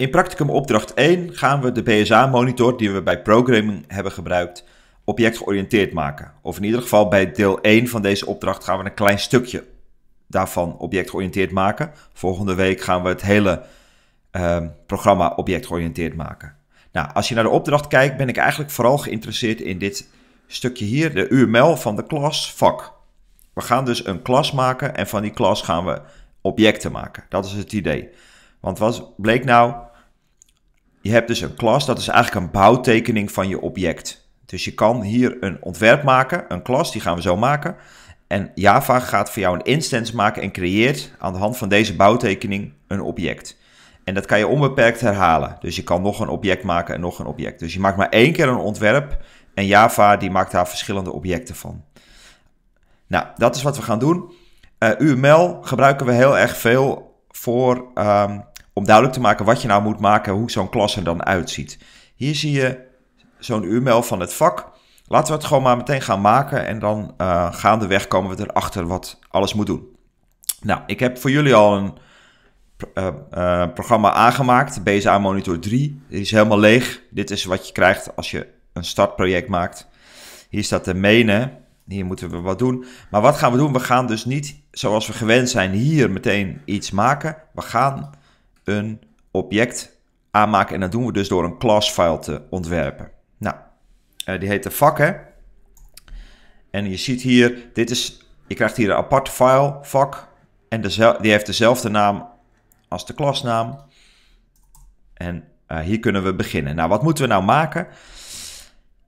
In practicum opdracht 1 gaan we de BSA-monitor die we bij programming hebben gebruikt objectgeoriënteerd maken. Of in ieder geval bij deel 1 van deze opdracht gaan we een klein stukje daarvan objectgeoriënteerd maken. Volgende week gaan we het hele uh, programma objectgeoriënteerd maken. Nou, als je naar de opdracht kijkt, ben ik eigenlijk vooral geïnteresseerd in dit stukje hier, de UML van de klas vak. We gaan dus een klas maken en van die klas gaan we objecten maken. Dat is het idee. Want wat bleek nou? Je hebt dus een klas, dat is eigenlijk een bouwtekening van je object. Dus je kan hier een ontwerp maken, een klas, die gaan we zo maken. En Java gaat voor jou een instance maken en creëert aan de hand van deze bouwtekening een object. En dat kan je onbeperkt herhalen. Dus je kan nog een object maken en nog een object. Dus je maakt maar één keer een ontwerp en Java die maakt daar verschillende objecten van. Nou, dat is wat we gaan doen. Eh, UML gebruiken we heel erg veel voor ehm, om duidelijk te maken wat je nou moet maken, hoe zo'n klas er dan uitziet. Hier zie je zo'n UML van het vak. Laten we het gewoon maar meteen gaan maken en dan uh, gaandeweg komen we erachter wat alles moet doen. Nou, ik heb voor jullie al een eh, eh, programma aangemaakt, BSA Monitor 3. Die is helemaal leeg. Dit is wat je krijgt als je een startproject maakt. Hier staat de menen. Hier moeten we wat doen. Maar wat gaan we doen? We gaan dus niet, zoals we gewend zijn, hier meteen iets maken. We gaan een object aanmaken. En dat doen we dus door een file te ontwerpen. Nou, eh, die heet de vakken. En je ziet hier, dit is, je krijgt hier een apart file vak. En de, die heeft dezelfde naam als de klasnaam. En eh, hier kunnen we beginnen. Nou, wat moeten we nou maken?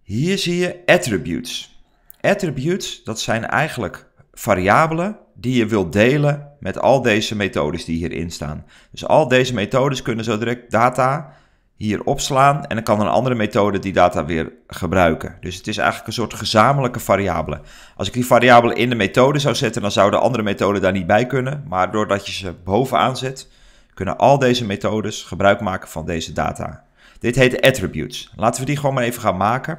Hier zie je attributes. Attributes, dat zijn eigenlijk variabelen die je wilt delen met al deze methodes die hierin staan. Dus al deze methodes kunnen zo direct data hier opslaan en dan kan een andere methode die data weer gebruiken. Dus het is eigenlijk een soort gezamenlijke variabelen. Als ik die variabelen in de methode zou zetten, dan zou de andere methoden daar niet bij kunnen. Maar doordat je ze bovenaan zet, kunnen al deze methodes gebruik maken van deze data. Dit heet attributes. Laten we die gewoon maar even gaan maken.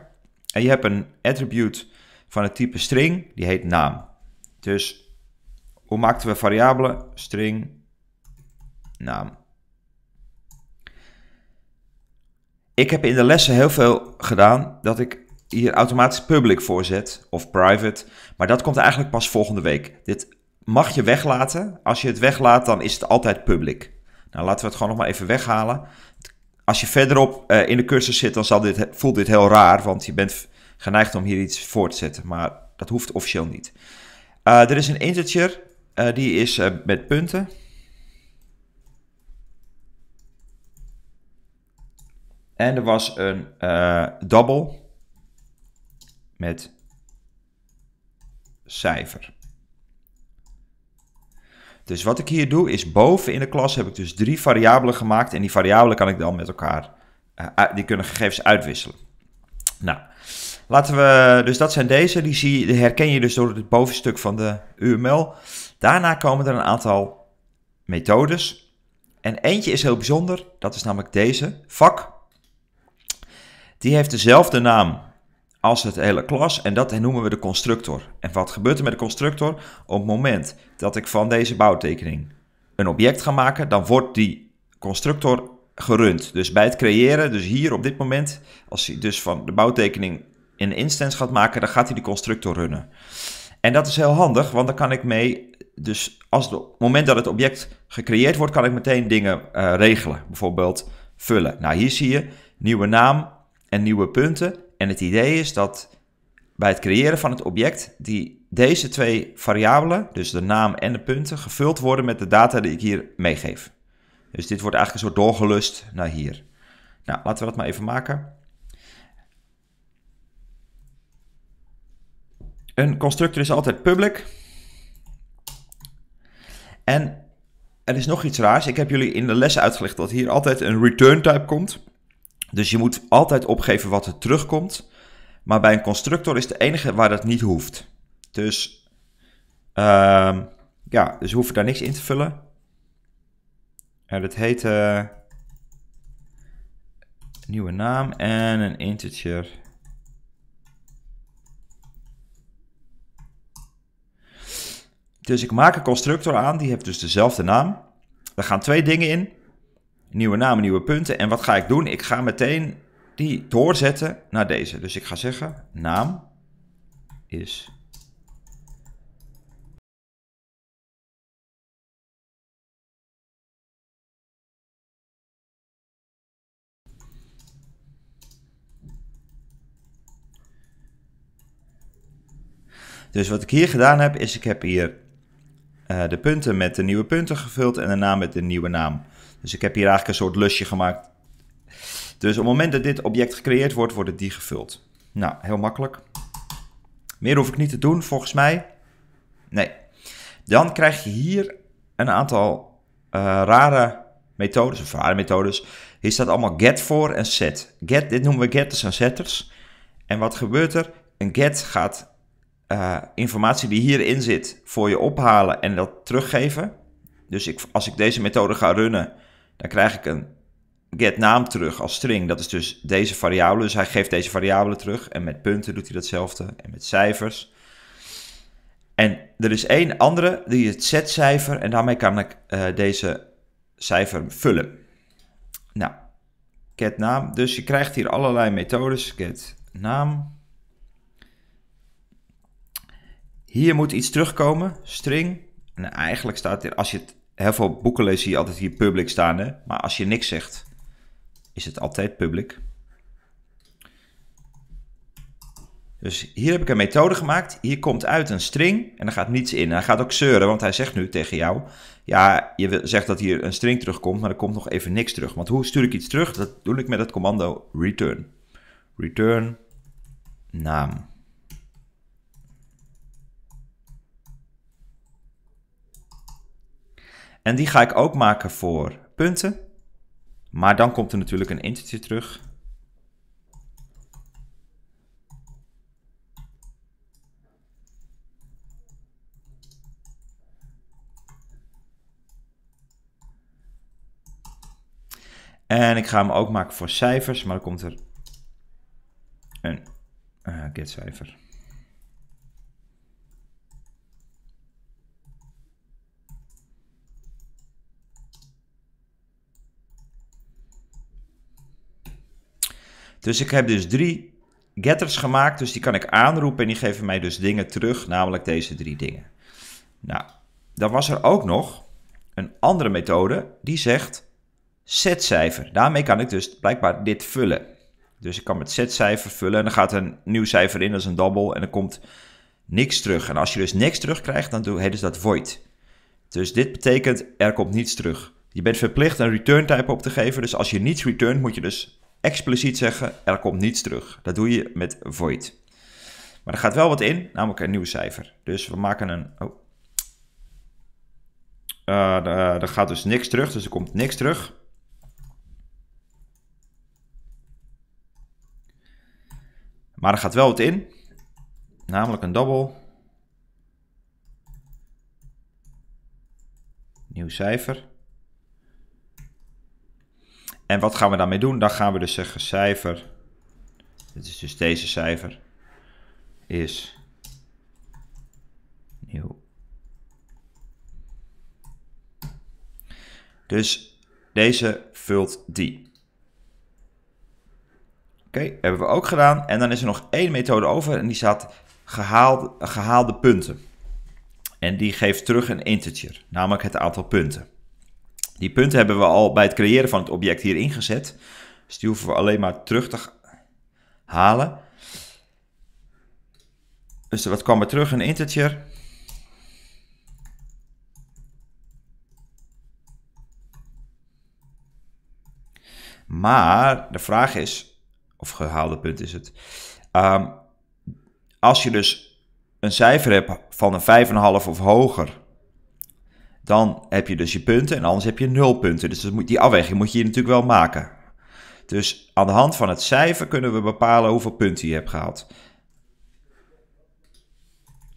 En je hebt een attribute van het type string, die heet naam. Dus hoe maakten we variabelen? String, naam. Ik heb in de lessen heel veel gedaan dat ik hier automatisch public voorzet of private. Maar dat komt eigenlijk pas volgende week. Dit mag je weglaten. Als je het weglaat, dan is het altijd public. Nou, laten we het gewoon nog maar even weghalen. Als je verderop eh, in de cursus zit, dan zal dit, voelt dit heel raar, want je bent geneigd om hier iets voor te zetten. Maar dat hoeft officieel niet. Eh, er is een integer, eh, die is eh, met punten. En er was een double met cijfer. Dus wat ik hier doe is boven in de klas heb ik dus drie variabelen gemaakt. En die variabelen kan ik dan met elkaar, die kunnen gegevens uitwisselen. Nou, Laten we, dus dat zijn deze, die, zie, herken je dus door het bovenstuk van de UML. Daarna komen er een aantal methodes. En eentje is heel bijzonder, dat is namelijk deze, vak. Die heeft dezelfde naam als het hele klas en dat noemen we de constructor. En wat gebeurt er met de constructor? Op het moment dat ik van deze bouwtekening een object ga maken, dan wordt die constructor gerund. Dus bij het creëren, dus hier op dit moment, als je dus van de bouwtekening een instance gaat maken, dan gaat hij de constructor runnen. En dat is heel handig, want dan kan ik mee, dus als het, op het moment dat het object gecreëerd wordt, kan ik meteen dingen eh, regelen. Bijvoorbeeld vullen. Nou, hier zie je nieuwe naam en nieuwe punten. En het idee is dat bij het creëren van het object, die, deze twee variabelen, dus de naam en de punten, gevuld worden met de data die ik hier meegeef. Dus dit wordt eigenlijk een soort doorgelust naar hier. Nou, laten we dat maar even maken. Een constructor is altijd public. En er is nog iets raars. Ik heb jullie in de les uitgelegd dat hier altijd een return type komt. Dus je moet altijd opgeven wat er terugkomt. Maar bij een constructor is de enige waar dat niet hoeft. Dus ehm, ja, dus we hoeven daar niks in te vullen. En dat heet eh, nieuwe naam en een integer. Dus ik maak een constructor aan, die heeft dus dezelfde naam. Daar gaan twee dingen in. Nieuwe naam, nieuwe punten. En wat ga ik doen? Ik ga meteen die doorzetten naar deze. Dus ik ga zeggen, naam is Dus wat ik hier gedaan heb, is ik heb hier eh, de punten met de nieuwe punten gevuld en daarna met de nieuwe naam. Dus ik heb hier eigenlijk een soort lusje gemaakt. Dus op het moment dat dit object gecreëerd wordt, worden die gevuld. Nou, heel makkelijk. Meer hoef ik niet te doen, volgens mij. Nee. Dan krijg je hier een aantal eh, rare methodes, of rare methodes. Hier staat allemaal get voor en set. Get, dit noemen we getters en setters. En wat gebeurt er? Een get gaat eh, informatie die hierin zit voor je ophalen en dat teruggeven. Dus ik, als ik deze methode ga runnen, dan krijg ik een getNaam terug als string. Dat is dus deze variabele. Dus hij geeft deze variabele terug. En met punten doet hij datzelfde. En met cijfers. En er is één andere die het z-cijfer. En daarmee kan ik eh, deze cijfer vullen. Nou, getNaam. Dus je krijgt hier allerlei methodes. getNaam Hier moet iets terugkomen, string. En nou, eigenlijk staat er, als je het, heel veel boeken leest, zie je altijd hier public staan. Hè? Maar als je niks zegt, is het altijd public. Dus hier heb ik een methode gemaakt. Hier komt uit een string en er gaat niets in. En hij gaat ook zeuren, want hij zegt nu tegen jou: Ja, je zegt dat hier een string terugkomt, maar er komt nog even niks terug. Want hoe stuur ik iets terug? Dat doe ik met het commando return. Return naam. En die ga ik ook maken voor punten. Maar dan komt er natuurlijk een integer terug. En ik ga hem ook maken voor cijfers, maar dan komt er een uh, eh, getcijfer. Dus ik heb dus drie getters gemaakt, dus die kan ik aanroepen en die geven mij dus dingen terug, namelijk deze drie dingen. Nou, dan was er ook nog een andere methode die zegt setcijfer. Daarmee kan ik dus blijkbaar dit vullen. Dus ik kan met setcijfer vullen en dan gaat een nieuw cijfer in, dat is een double en dan komt niks terug. En als je dus niks terug krijgt, dan doe je dus dat void. Dus dit betekent er komt niets terug. Je bent verplicht een return type op te geven, dus als je niets return, moet je dus expliciet zeggen, er komt niets terug. Dat doe je met void. Maar er gaat wel wat in, namelijk een nieuw cijfer. Dus we maken een... Oh. Eh, er gaat dus niks terug, dus er komt niks terug. Maar er gaat wel wat in, namelijk een double. Nieuw cijfer. En wat gaan we daarmee doen? Dan gaan we dus zeggen cijfer, dit is dus deze cijfer, is nieuw. Dus deze vult die. Oké, hebben we ook gedaan. En dan is er nog één methode over en die staat gehaalde, gehaalde punten. En die geeft terug een integer, namelijk het aantal punten. Die punten hebben we al bij het creëren van het object hier ingezet. Dus die hoeven we alleen maar terug te halen. Dus wat kwam er terug? Een integer. Maar de vraag is, of gehaalde punt is het. Ehm, als je dus een cijfer hebt van een 5,5 of hoger, dan heb je dus je punten en anders heb je nul punten. Dus die afweging moet je natuurlijk wel maken. Dus aan de hand van het cijfer kunnen we bepalen hoeveel punten je hebt gehaald.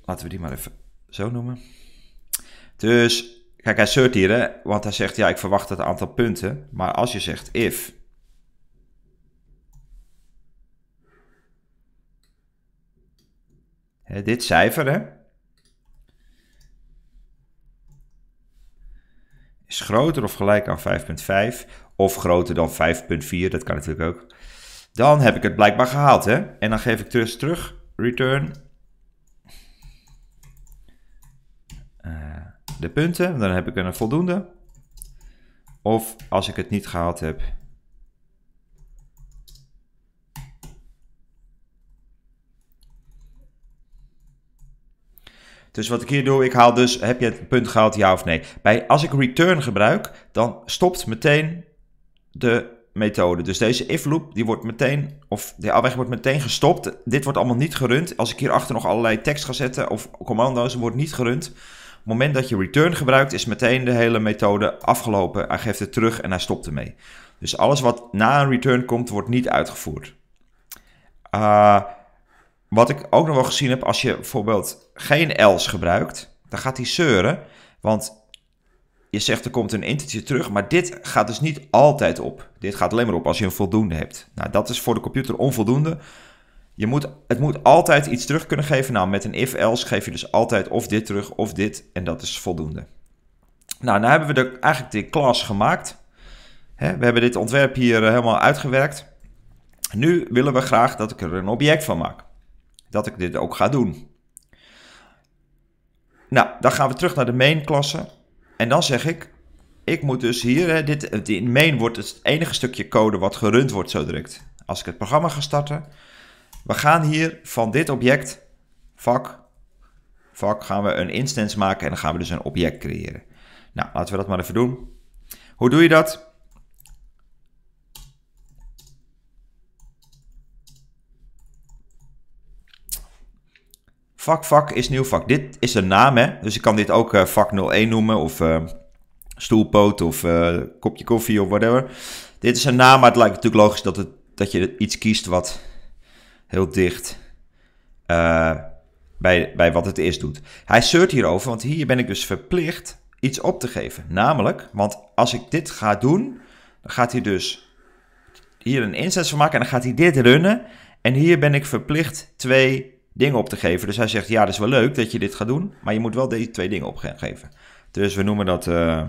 Laten we die maar even zo noemen. Dus kijk, hij searcht hier, hè? want hij zegt ja, ik verwacht het aantal punten. Maar als je zegt if dit cijfer, hè? is groter of gelijk aan 5,5 of groter dan 5,4, dat kan natuurlijk ook. Dan heb ik het blijkbaar gehaald. Hè? En dan geef ik dus terug return eh, de punten. Dan heb ik een voldoende. Of als ik het niet gehaald heb, Dus wat ik hier doe, ik haal dus, heb je het punt gehaald, ja of nee? Bij, als ik return gebruik, dan stopt meteen de methode. Dus deze if loop, die wordt meteen, of de afweg wordt meteen gestopt. Dit wordt allemaal niet gerund. Als ik hierachter nog allerlei tekst ga zetten of commando's, wordt niet gerund. Op het moment dat je return gebruikt, is meteen de hele methode afgelopen. Hij geeft het terug en hij stopt ermee. Dus alles wat na een return komt, wordt niet uitgevoerd. Uh, wat ik ook nog wel gezien heb, als je bijvoorbeeld geen else gebruikt, dan gaat hij zeuren. Want je zegt er komt een integer terug, maar dit gaat dus niet altijd op. Dit gaat alleen maar op als je een voldoende hebt. Nou, dat is voor de computer onvoldoende. Je moet, het moet altijd iets terug kunnen geven. Nou, met een if-else geef je dus altijd of dit terug of dit. En dat is voldoende. Nou, nu hebben we de, eigenlijk de klas gemaakt. we hebben dit ontwerp hier eh, helemaal uitgewerkt. Nu willen we graag dat ik er een object van maak dat ik dit ook ga doen. Nou, dan gaan we terug naar de main klasse. En dan zeg ik, ik moet dus hier, dit, in main wordt het enige stukje code wat gerund wordt zo direct. Als ik het programma ga starten. We gaan hier van dit object, vak, vak, gaan we een instance maken en dan gaan we dus een object creëren. Nou, laten we dat maar even doen. Hoe doe je dat? Vak vak is nieuw vak. Dit is een naam, hè? Dus ik kan dit ook eh, vak 01 noemen of eh, stoelpoot of eh, kopje koffie of whatever. Dit is een naam, maar het lijkt natuurlijk logisch dat, het, dat je iets kiest wat heel dicht bij, bij wat het is doet. Hij zeurt hierover, want hier ben ik dus verplicht iets op te geven. Namelijk, want als ik dit ga doen, dan gaat hij dus hier een inzet van maken en dan gaat hij dit runnen. En hier ben ik verplicht twee dingen op te geven. Dus hij zegt, ja, dat is wel leuk dat je dit gaat doen, maar je moet wel deze twee dingen opgeven. Dus we noemen dat... Eh,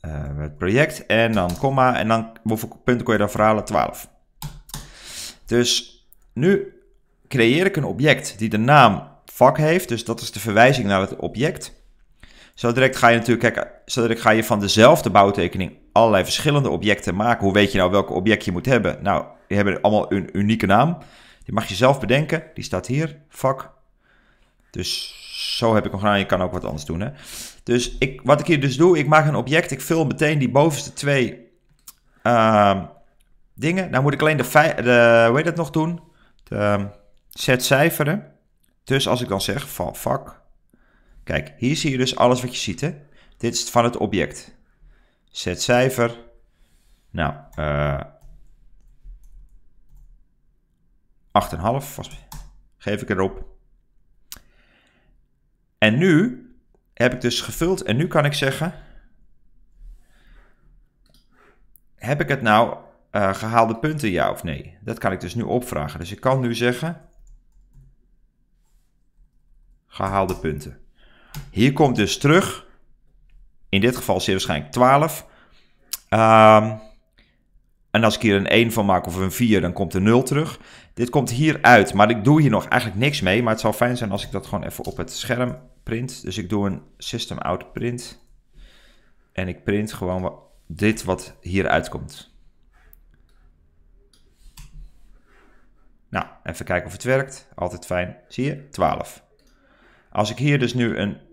eh, het project en dan komma en dan hoeveel punten kon je dan verhalen? 12. Dus nu creëer ik een object die de naam vak heeft, dus dat is de verwijzing naar het object. Zo direct ga je natuurlijk, kijk, ga je van dezelfde bouwtekening allerlei verschillende objecten maken. Hoe weet je nou welk object je moet hebben? Nou, die hebben allemaal een unieke naam. Die mag je zelf bedenken. Die staat hier, vak. Dus zo heb ik hem gedaan. Je kan ook wat anders doen. Hè? Dus ik, wat ik hier dus doe, ik maak een object. Ik vul meteen die bovenste twee ehm, dingen. Nou moet ik alleen de, de hoe heet dat nog doen? De, set ehm, cijferen. Dus als ik dan zeg van vak Kijk, hier zie je dus alles wat je ziet. Hè? Dit is van het object. Zet cijfer. Nou, uh, eh, 8,5 geef ik erop. En nu heb ik dus gevuld en nu kan ik zeggen... Heb ik het nou eh, gehaalde punten, ja of nee? Dat kan ik dus nu opvragen. Dus ik kan nu zeggen... Gehaalde punten. Hier komt dus terug, in dit geval zeer waarschijnlijk 12. Ehm, en als ik hier een 1 van maak of een 4, dan komt er 0 terug. Dit komt hier uit, maar ik doe hier nog eigenlijk niks mee. Maar het zou fijn zijn als ik dat gewoon even op het scherm print. Dus ik doe een system out print. En ik print gewoon dit wat hier uitkomt. Nou, even kijken of het werkt. Altijd fijn. Zie je? 12. Als ik hier dus nu een 2,5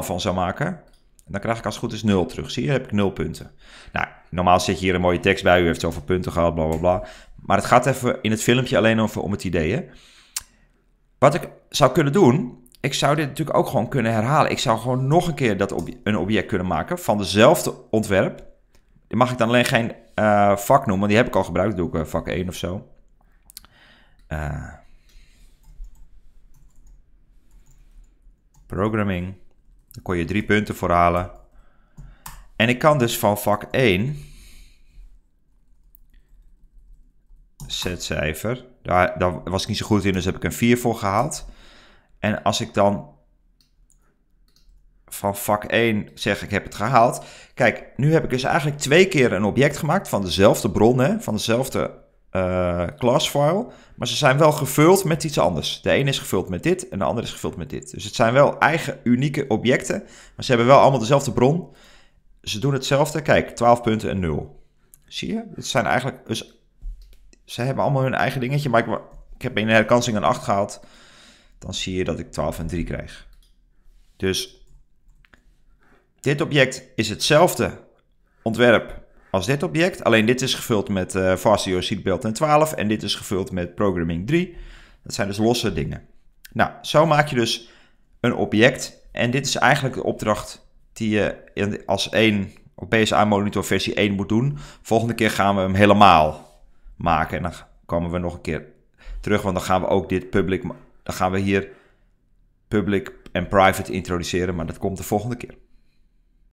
van zou maken, dan krijg ik als het goed is 0 terug. Zie je, heb ik 0 punten. Nou, normaal zit je hier een mooie tekst bij. U heeft zoveel punten gehad, bla bla bla. Maar het gaat even in het filmpje alleen over om het idee. Wat ik zou kunnen doen, ik zou dit natuurlijk ook gewoon kunnen herhalen. Ik zou gewoon nog een keer dat een object kunnen maken van dezelfde ontwerp. Die mag ik dan alleen geen eh, vak noemen, want die heb ik al gebruikt. Dat doe ik eh, vak 1 of zo. Eh, programming. Daar kon je drie punten voor halen. En ik kan dus van vak 1, zetcijfer, daar, daar was ik niet zo goed in, dus heb ik een 4 voor gehaald. En als ik dan van vak 1 zeg ik heb het gehaald. Kijk, nu heb ik dus eigenlijk twee keer een object gemaakt van dezelfde bron, hè, van dezelfde eh, class classfile. Maar ze zijn wel gevuld met iets anders. De ene is gevuld met dit en de andere is gevuld met dit. Dus het zijn wel eigen unieke objecten. Maar ze hebben wel allemaal dezelfde bron. Ze doen hetzelfde. Kijk, 12 punten en 0. Zie je? Het zijn eigenlijk. Dus, ze hebben allemaal hun eigen dingetje. Maar ik, ik heb in de herkansing een 8 gehaald. Dan zie je dat ik 12 en 3 krijg. Dus dit object is hetzelfde ontwerp als dit object. Alleen dit is gevuld met uh, eh, Fasio Seatbelt en 12 en dit is gevuld met Programming 3. Dat zijn dus losse dingen. Nou, zo maak je dus een object en dit is eigenlijk de opdracht die je als één op BSA Monitor versie 1 moet doen. Volgende keer gaan we hem helemaal maken en dan komen we nog een keer terug, want dan gaan we ook dit public, dan gaan we hier public en private introduceren, maar dat komt de volgende keer.